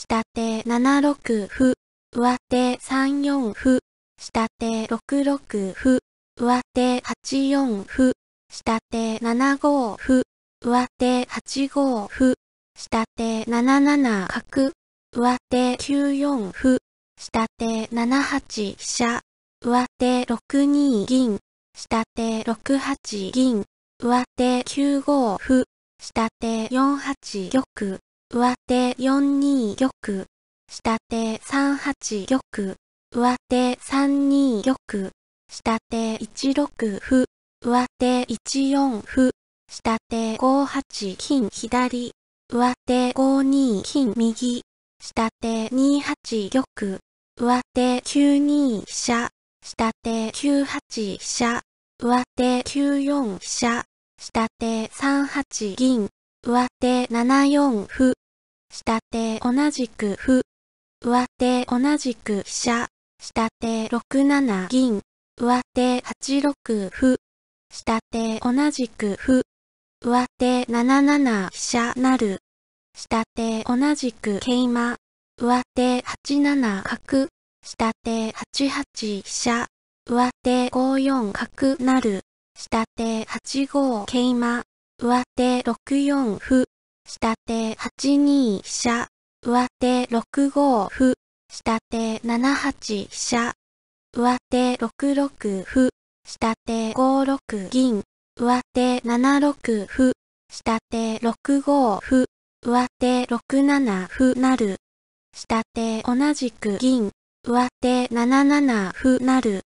下手7六歩、上手3四歩、下手6六歩、上手8四歩、下手7五歩、上手8五歩、下手7七角、上手9四歩、下手7八飛車、上手6二銀、下手6八銀、上手9五歩、下手4八玉。上手4二玉、下手3八玉、上手3二玉、下手1六歩、上手1四歩、下手5八金左、上手5二金右、下手2八玉、上手9二飛車、下手9八飛車、上手9四飛車、下手3八銀、上手7四歩、下手同じく歩、上手同じく飛車、下手6七銀、上手8六歩、下手同じく歩、上手7七飛車なる、下手同じく桂馬、上手8七角、下手8八飛車、上手5四角なる、下手8五桂馬、上手6四歩、下手8二飛車、上手6五歩、下手7八飛車、上手6六歩、下手5六銀、上手7六歩、下手6五歩、上手6七歩なる。下手同じく銀、上手7七歩なる。